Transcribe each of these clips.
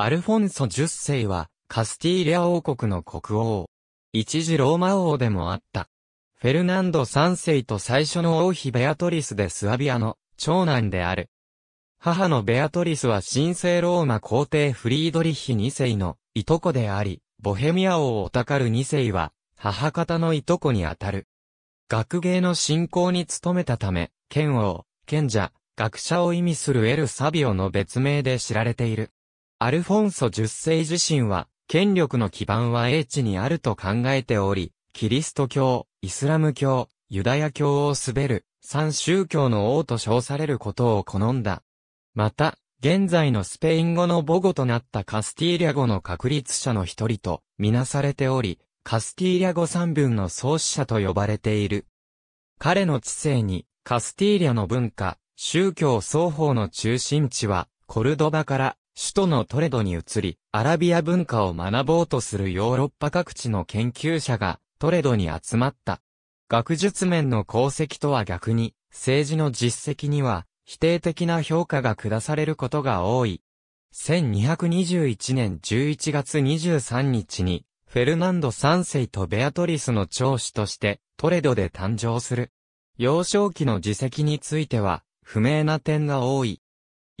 アルフォンソ10世は、カスティーリア王国の国王。一時ローマ王でもあった。フェルナンド3世と最初の王妃ベアトリスでスアビアの長男である。母のベアトリスは神聖ローマ皇帝フリードリッヒ2世のいとこであり、ボヘミア王オタカル2世は母方のいとこにあたる。学芸の信仰に努めたため、剣王、賢者、学者を意味するエル・サビオの別名で知られている。アルフォンソ10世自身は、権力の基盤は英知にあると考えており、キリスト教、イスラム教、ユダヤ教を滑る、三宗教の王と称されることを好んだ。また、現在のスペイン語の母語となったカスティーリャ語の確立者の一人とみなされており、カスティーリャ語三文の創始者と呼ばれている。彼の知性に、カスティーリャの文化、宗教双方の中心地は、コルドバから首都のトレドに移り、アラビア文化を学ぼうとするヨーロッパ各地の研究者がトレドに集まった。学術面の功績とは逆に、政治の実績には否定的な評価が下されることが多い。1221年11月23日に、フェルナンド3世とベアトリスの長子としてトレドで誕生する。幼少期の自責については不明な点が多い。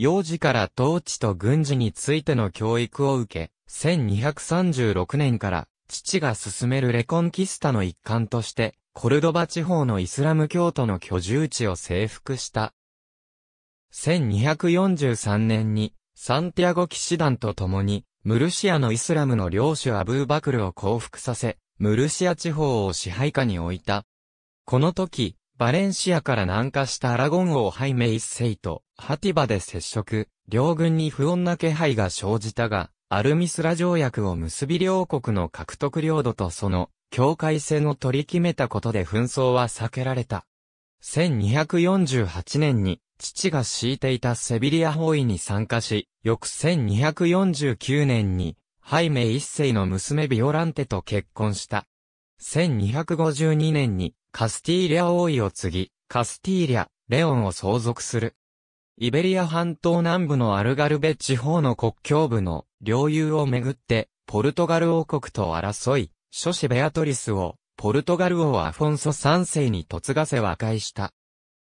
幼児から統治と軍事についての教育を受け、1236年から父が進めるレコンキスタの一環として、コルドバ地方のイスラム教徒の居住地を征服した。1243年に、サンティアゴ騎士団と共に、ムルシアのイスラムの領主アブーバクルを降伏させ、ムルシア地方を支配下に置いた。この時、バレンシアから南下したアラゴン王ハイメ一世とハティバで接触、両軍に不穏な気配が生じたが、アルミスラ条約を結び両国の獲得領土とその境界線を取り決めたことで紛争は避けられた。1248年に父が敷いていたセビリア包囲に参加し、翌1249年にハイメ一世の娘ビオランテと結婚した。1252年にカスティーリャ王位を継ぎ、カスティーリャ、レオンを相続する。イベリア半島南部のアルガルベ地方の国境部の領有をめぐって、ポルトガル王国と争い、諸子ベアトリスを、ポルトガル王アフォンソ3世に嫁がせ和解した。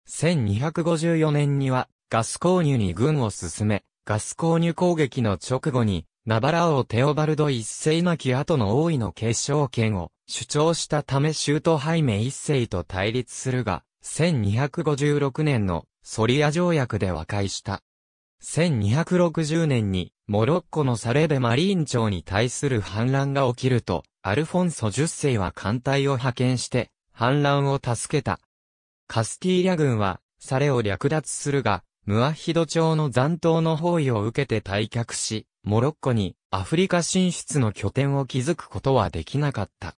1254年には、ガス購入に軍を進め、ガス購入攻撃の直後に、ナバラ王テオバルド一世亡き後の王位の継承権を主張したためシュートハイメ一世と対立するが、1256年のソリア条約で和解した。1260年にモロッコのサレベマリーン朝に対する反乱が起きると、アルフォンソ10世は艦隊を派遣して反乱を助けた。カスティーリャ軍はサレを略奪するが、ムアヒド朝の残党の包囲を受けて退却し、モロッコにアフリカ進出の拠点を築くことはできなかった。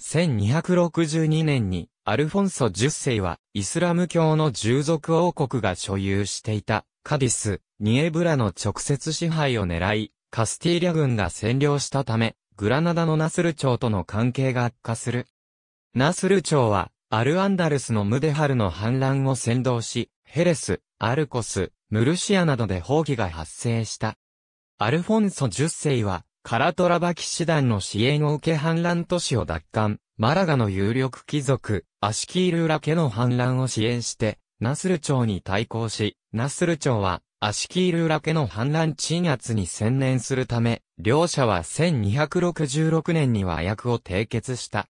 1262年に、アルフォンソ10世は、イスラム教の従属王国が所有していた、カディス、ニエブラの直接支配を狙い、カスティーリャ軍が占領したため、グラナダのナスル朝との関係が悪化する。ナスル朝は、アルアンダルスのムデハルの反乱を先導し、ヘレス、アルコス、ムルシアなどで放棄が発生した。アルフォンソ10世は、カラトラバ騎士団の支援を受け反乱都市を奪還、マラガの有力貴族、アシキールーラ家の反乱を支援して、ナスル朝に対抗し、ナスル朝は、アシキールーラ家の反乱鎮圧に専念するため、両者は1266年に和訳を締結した。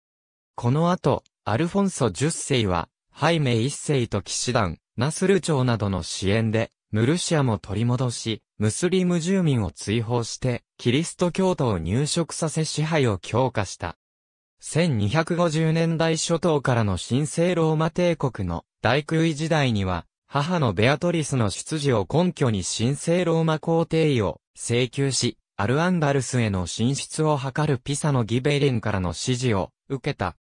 この後、アルフォンソ10世は、ハイメ1世と騎士団、ナスル朝などの支援で、ムルシアも取り戻し、ムスリム住民を追放して、キリスト教徒を入植させ支配を強化した。1250年代初頭からの神聖ローマ帝国の大空位時代には、母のベアトリスの出自を根拠に神聖ローマ皇帝位を請求し、アルアンダルスへの進出を図るピサのギベリンからの指示を受けた。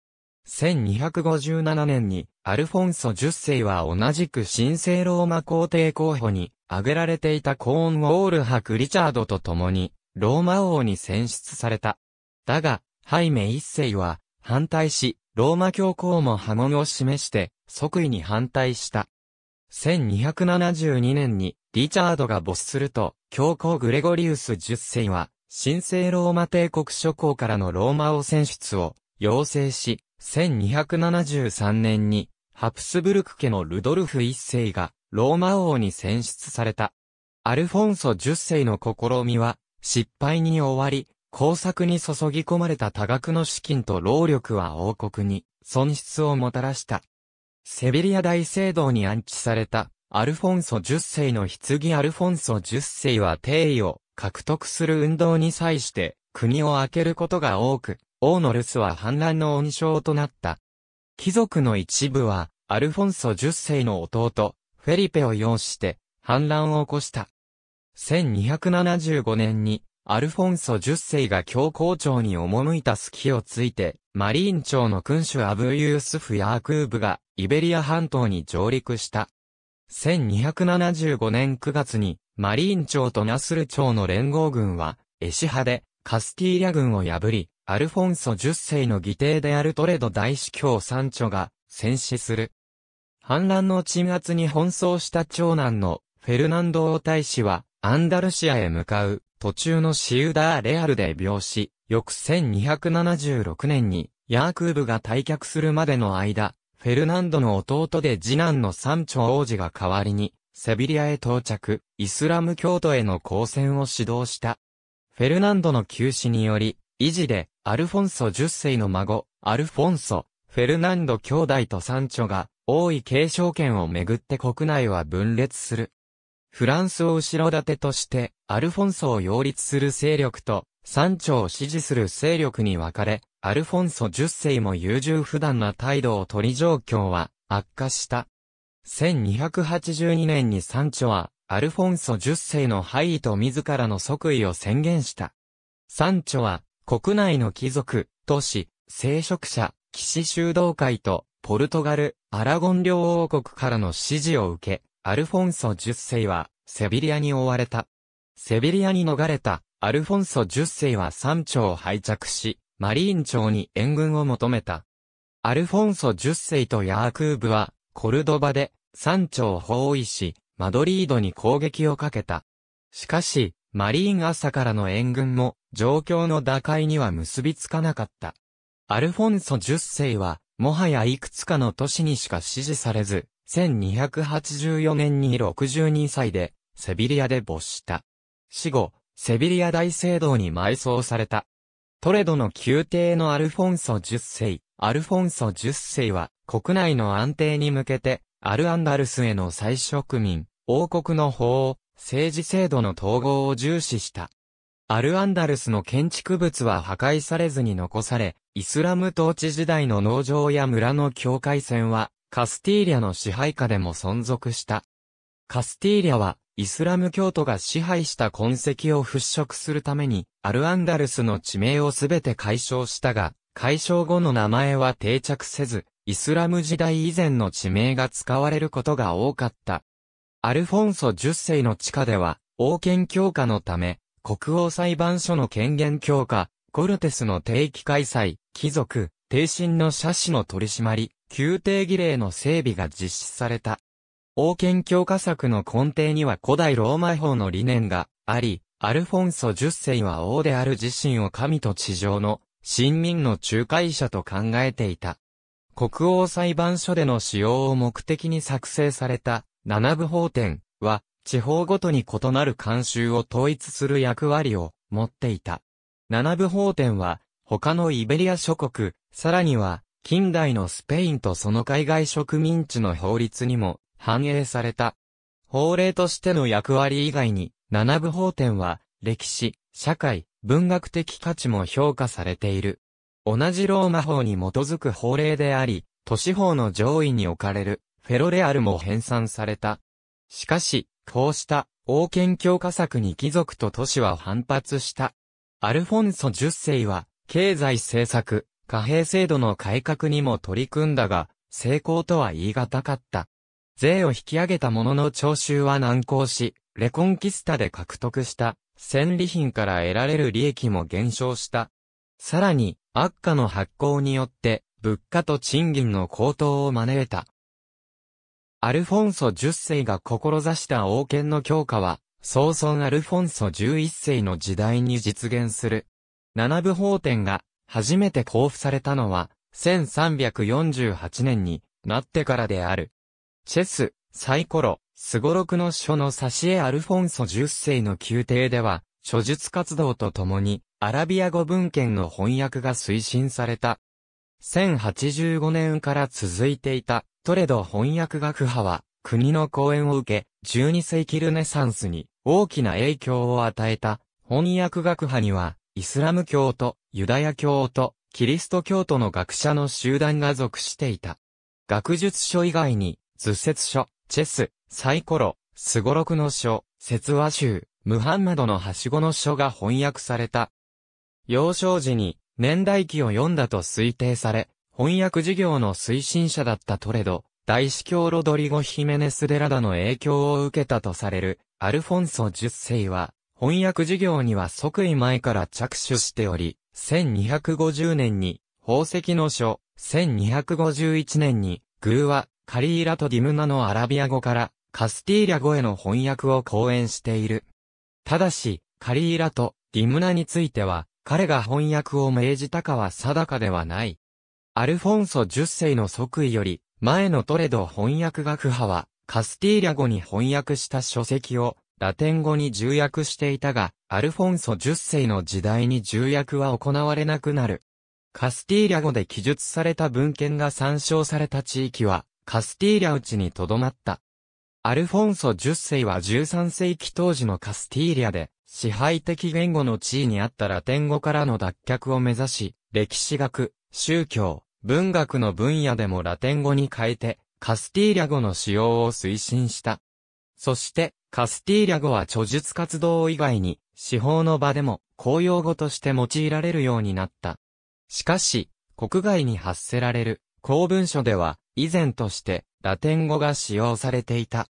1257年に、アルフォンソ10世は同じく神聖ローマ皇帝候補に挙げられていたコーンウォール博リチャードと共に、ローマ王に選出された。だが、ハイメ一世は、反対し、ローマ教皇も波紋を示して、即位に反対した。1272年に、リチャードが没すると、教皇グレゴリウス10世は、神聖ローマ帝国諸侯からのローマ王選出を、要請し、1273年に、ハプスブルク家のルドルフ一世が、ローマ王に選出された。アルフォンソ10世の試みは、失敗に終わり、工作に注ぎ込まれた多額の資金と労力は王国に、損失をもたらした。セビリア大聖堂に安置された、アルフォンソ10世の棺アルフォンソ10世は帝位を獲得する運動に際して、国を開けることが多く、王の留守は反乱の温床となった。貴族の一部は、アルフォンソ10世の弟、フェリペを擁して、反乱を起こした。1275年に、アルフォンソ10世が教皇庁に赴いた隙をついて、マリーン朝の君主アブユースフ・ヤークーブが、イベリア半島に上陸した。1275年9月に、マリーン朝とナスル朝の連合軍は、エシハで、カスティーリャ軍を破り、アルフォンソ10世の義弟であるトレド大司教サンチョが戦死する。反乱の鎮圧に奔走した長男のフェルナンド王太子はアンダルシアへ向かう途中のシウダーレアルで病死、翌1276年にヤークーブが退却するまでの間、フェルナンドの弟で次男のサンチョ王子が代わりに、セビリアへ到着、イスラム教徒への抗戦を指導した。フェルナンドの急死により、維持で、アルフォンソ10世の孫、アルフォンソ、フェルナンド兄弟とサンチョが、王位継承権をめぐって国内は分裂する。フランスを後ろ盾として、アルフォンソを擁立する勢力と、サンチョを支持する勢力に分かれ、アルフォンソ10世も優柔不断な態度を取り状況は悪化した。1282年にサンチョは、アルフォンソ10世の敗位と自らの即位を宣言した。サンチョは、国内の貴族、都市、聖職者、騎士修道会と、ポルトガル、アラゴン両王国からの支持を受け、アルフォンソ10世は、セビリアに追われた。セビリアに逃れた、アルフォンソ10世は山頂を拝着し、マリーン町に援軍を求めた。アルフォンソ10世とヤークーブは、コルドバで、山頂を包囲し、マドリードに攻撃をかけた。しかし、マリーン朝からの援軍も、状況の打開には結びつかなかった。アルフォンソ10世は、もはやいくつかの都市にしか支持されず、1284年に62歳で、セビリアで没した。死後、セビリア大聖堂に埋葬された。トレドの宮廷のアルフォンソ10世、アルフォンソ10世は、国内の安定に向けて、アルアンダルスへの再植民、王国の法を政治制度の統合を重視した。アルアンダルスの建築物は破壊されずに残され、イスラム統治時代の農場や村の境界線は、カスティーリャの支配下でも存続した。カスティーリャは、イスラム教徒が支配した痕跡を払拭するために、アルアンダルスの地名をすべて解消したが、解消後の名前は定着せず、イスラム時代以前の地名が使われることが多かった。アルフォンソ10世の地下では、王権強化のため、国王裁判所の権限強化、コルテスの定期開催、貴族、帝神の写真の取り締まり、宮廷儀礼の整備が実施された。王権強化策の根底には古代ローマ法の理念があり、アルフォンソ10世は王である自身を神と地上の、臣民の仲介者と考えていた。国王裁判所での使用を目的に作成された七部法典は、地方ごとに異なる慣習を統一する役割を持っていた。七部法典は、他のイベリア諸国、さらには、近代のスペインとその海外植民地の法律にも反映された。法令としての役割以外に、七部法典は、歴史、社会、文学的価値も評価されている。同じローマ法に基づく法令であり、都市法の上位に置かれるフェロレアルも編纂された。しかし、こうした王権強化策に貴族と都市は反発した。アルフォンソ10世は、経済政策、貨幣制度の改革にも取り組んだが、成功とは言い難かった。税を引き上げたものの徴収は難航し、レコンキスタで獲得した戦利品から得られる利益も減少した。さらに、悪化の発行によって、物価と賃金の高騰を招いた。アルフォンソ10世が志した王権の強化は、総孫アルフォンソ11世の時代に実現する。七部法典が初めて交付されたのは、1348年になってからである。チェス、サイコロ、スゴロクの書の挿絵アルフォンソ10世の宮廷では、書術活動とともに、アラビア語文献の翻訳が推進された。1085年から続いていた、トレド翻訳学派は、国の講演を受け、12世紀ルネサンスに大きな影響を与えた、翻訳学派には、イスラム教とユダヤ教とキリスト教徒の学者の集団が属していた。学術書以外に、図説書、チェス、サイコロ、スゴロクの書、説話集、ムハンマドのはしごの書が翻訳された。幼少時に年代記を読んだと推定され、翻訳事業の推進者だったトレド、大司教ロドリゴ・ヒメネス・デラダの影響を受けたとされる、アルフォンソ10世は、翻訳事業には即位前から着手しており、1250年に、宝石の書、1251年に、グーはカリーラとディムナのアラビア語から、カスティーリャ語への翻訳を講演している。ただし、カリーラとディムナについては、彼が翻訳を命じたかは定かではない。アルフォンソ10世の即位より、前のトレド翻訳学派は、カスティーリャ語に翻訳した書籍を、ラテン語に重訳していたが、アルフォンソ10世の時代に重訳は行われなくなる。カスティーリャ語で記述された文献が参照された地域は、カスティーリャ内に留まった。アルフォンソ10世は13世紀当時のカスティーリャで、支配的言語の地位にあったラテン語からの脱却を目指し、歴史学、宗教、文学の分野でもラテン語に変えて、カスティーリャ語の使用を推進した。そして、カスティーリャ語は著述活動以外に、司法の場でも公用語として用いられるようになった。しかし、国外に発せられる公文書では、以前としてラテン語が使用されていた。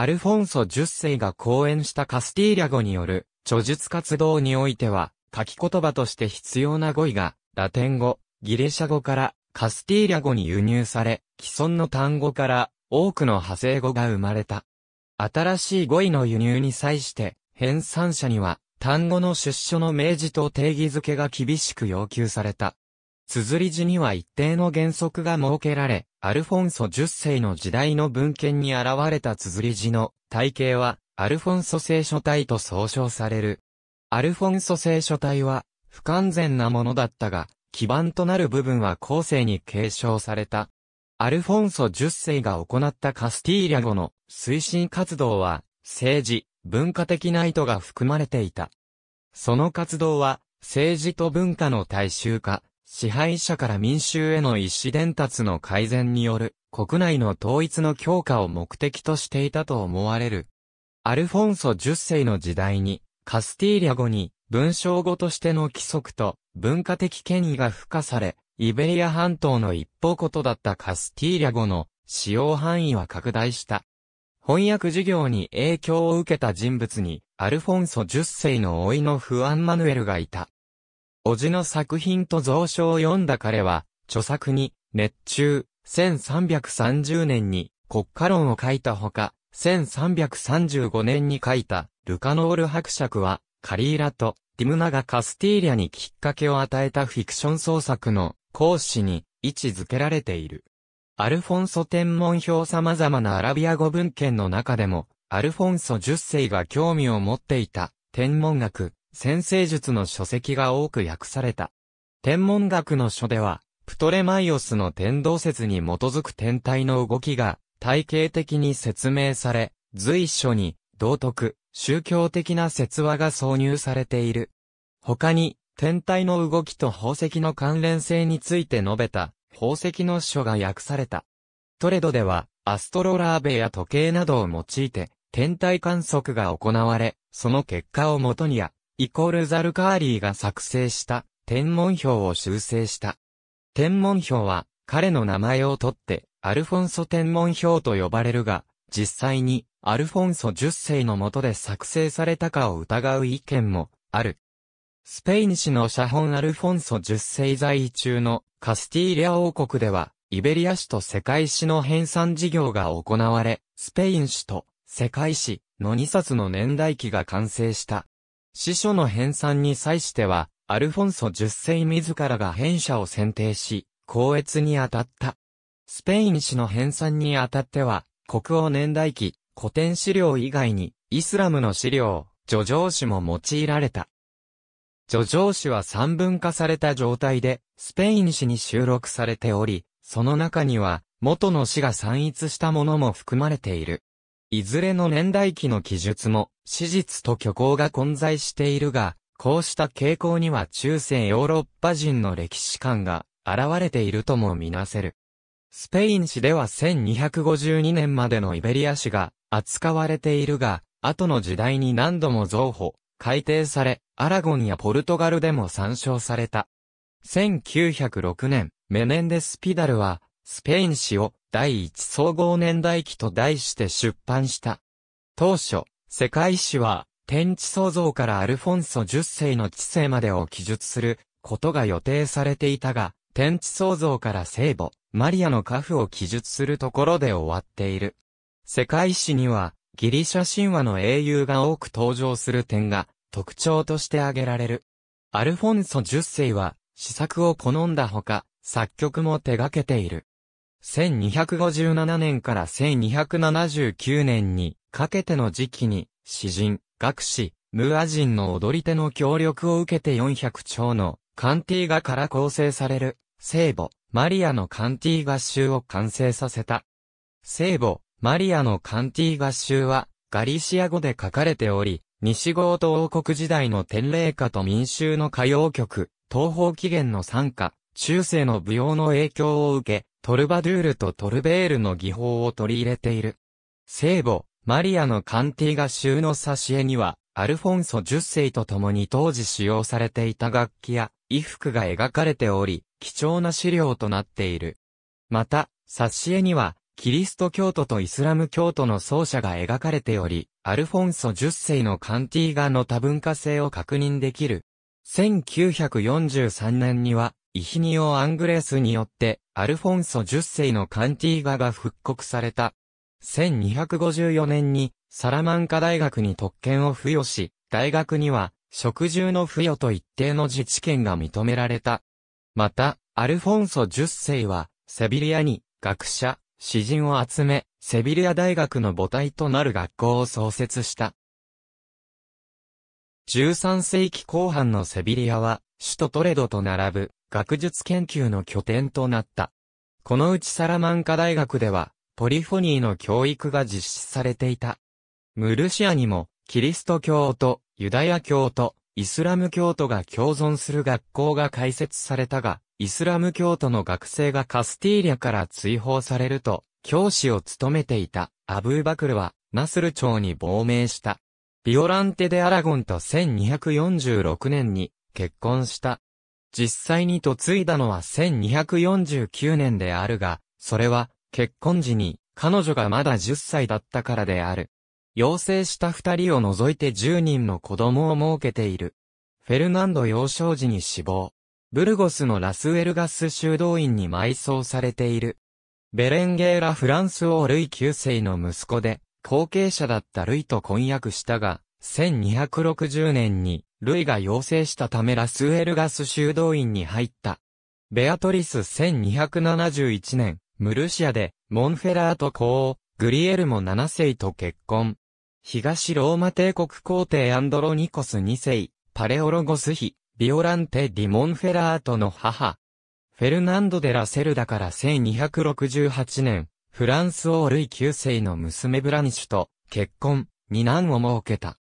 アルフォンソ10世が講演したカスティーリャ語による著述活動においては、書き言葉として必要な語彙が、ラテン語、ギリシャ語からカスティーリャ語に輸入され、既存の単語から多くの派生語が生まれた。新しい語彙の輸入に際して、編纂者には単語の出所の明示と定義づけが厳しく要求された。綴り字には一定の原則が設けられ、アルフォンソ10世の時代の文献に現れた綴り字の体系は、アルフォンソ聖書体と総称される。アルフォンソ聖書体は、不完全なものだったが、基盤となる部分は後世に継承された。アルフォンソ10世が行ったカスティーリャ語の推進活動は、政治、文化的な意図が含まれていた。その活動は、政治と文化の大衆化、支配者から民衆への意思伝達の改善による国内の統一の強化を目的としていたと思われる。アルフォンソ10世の時代にカスティーリャ語に文章語としての規則と文化的権威が付加され、イベリア半島の一方ことだったカスティーリャ語の使用範囲は拡大した。翻訳事業に影響を受けた人物に、アルフォンソ10世の老いのフアン・マヌエルがいた。叔父の作品と蔵書を読んだ彼は、著作に、熱中、1330年に国家論を書いたほか、1335年に書いた、ルカノール伯爵は、カリーラとディムナガ・カスティーリャにきっかけを与えたフィクション創作の講師に位置づけられている。アルフォンソ天文表様々なアラビア語文献の中でも、アルフォンソ10世が興味を持っていた天文学、先生術の書籍が多く訳された。天文学の書では、プトレマイオスの天動説に基づく天体の動きが体系的に説明され、随所に道徳、宗教的な説話が挿入されている。他に、天体の動きと宝石の関連性について述べた、宝石の書が訳された。トレドでは、アストロラーベや時計などを用いて、天体観測が行われ、その結果をもとにや、イコールザルカーリーが作成した天文表を修正した。天文表は彼の名前をとってアルフォンソ天文表と呼ばれるが、実際にアルフォンソ10世の下で作成されたかを疑う意見もある。スペイン史の写本アルフォンソ10世在位中のカスティーリア王国では、イベリア史と世界史の編纂事業が行われ、スペイン史と世界史の2冊の年代記が完成した。司書の編纂に際しては、アルフォンソ十世自らが編者を選定し、校閲に当たった。スペイン史の編纂に当たっては、国王年代記、古典資料以外に、イスラムの資料、叙情史も用いられた。叙情史は三分化された状態で、スペイン史に収録されており、その中には、元の詩が散逸したものも含まれている。いずれの年代記の記述も、史実と虚構が混在しているが、こうした傾向には中世ヨーロッパ人の歴史観が現れているともみなせる。スペイン史では1252年までのイベリア史が扱われているが、後の時代に何度も増補、改定され、アラゴンやポルトガルでも参照された。1906年、メネンデス・ピダルは、スペイン史を第一総合年代記と題して出版した。当初、世界史は、天地創造からアルフォンソ10世の知性までを記述することが予定されていたが、天地創造から聖母、マリアの家父を記述するところで終わっている。世界史には、ギリシャ神話の英雄が多く登場する点が特徴として挙げられる。アルフォンソ10世は、試作を好んだほか、作曲も手掛けている。1257年から1279年にかけての時期に、詩人、学士、ムーア人の踊り手の協力を受けて400丁のカンティーガから構成される聖母、マリアのカンティーガ州を完成させた。聖母、マリアのカンティーガ州はガリシア語で書かれており、西郷と王国時代の天霊歌と民衆の歌謡曲、東方起源の参加、中世の舞踊の影響を受け、トルバドゥールとトルベールの技法を取り入れている。聖母、マリアのカンティガ州の挿絵には、アルフォンソ10世と共に当時使用されていた楽器や衣服が描かれており、貴重な資料となっている。また、挿絵には、キリスト教徒とイスラム教徒の奏者が描かれており、アルフォンソ10世のカンティーガの多文化性を確認できる。1943年には、イヒニオ・アングレースによって、アルフォンソ10世のカンティーガが復刻された。1254年に、サラマンカ大学に特権を付与し、大学には、食住の付与と一定の自治権が認められた。また、アルフォンソ10世は、セビリアに、学者、詩人を集め、セビリア大学の母体となる学校を創設した。13世紀後半のセビリアは、首都トレドと並ぶ学術研究の拠点となった。このうちサラマンカ大学では、ポリフォニーの教育が実施されていた。ムルシアにも、キリスト教とユダヤ教とイスラム教徒が共存する学校が開設されたが、イスラム教徒の学生がカスティーリャから追放されると、教師を務めていたアブーバクルはナスル朝に亡命した。ビオランテ・デ・アラゴンと1246年に結婚した。実際に嫁いだのは1249年であるが、それは結婚時に彼女がまだ10歳だったからである。養成した二人を除いて10人の子供を設けている。フェルナンド幼少時に死亡。ブルゴスのラスウェルガス修道院に埋葬されている。ベレンゲーラ・フランス王ルイ9世の息子で、後継者だったルイと婚約したが、1260年にルイが要請したためラスエルガス修道院に入った。ベアトリス1271年、ムルシアで、モンフェラート公王、グリエルモ7世と結婚。東ローマ帝国皇帝アンドロニコス2世、パレオロゴス妃、ビオランテ・ディ・モンフェラートの母。フェルナンド・デ・ラセルダから1268年、フランス王ルイ9世の娘ブラニシュと結婚、二男を設けた。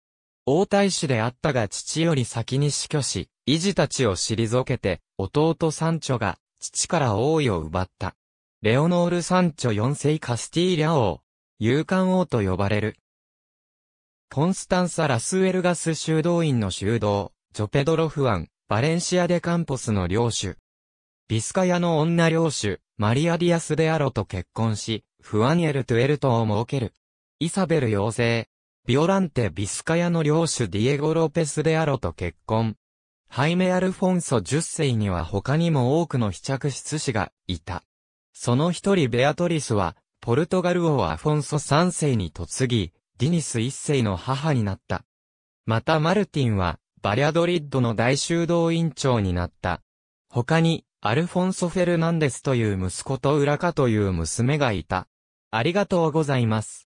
王太子であったが父より先に死去し、遺児たちを退けて、弟サンチョが、父から王位を奪った。レオノール・サンチョ4世カスティーリャ王、勇敢王と呼ばれる。コンスタンサ・ラスウェルガス修道院の修道、ジョペドロ・フアン、バレンシア・デ・カンポスの領主。ビスカヤの女領主、マリア・ディアス・デ・アロと結婚し、フアニエル・トゥエルトを設ける。イサベル妖精、ビオランテ・ビスカヤの領主ディエゴ・ロペス・デ・アロと結婚。ハイメ・アルフォンソ10世には他にも多くの被着室子がいた。その一人ベアトリスは、ポルトガル王アフォンソ3世に嫁ぎ、ディニス1世の母になった。またマルティンは、バリアドリッドの大修道院長になった。他に、アルフォンソ・フェルナンデスという息子とウラカという娘がいた。ありがとうございます。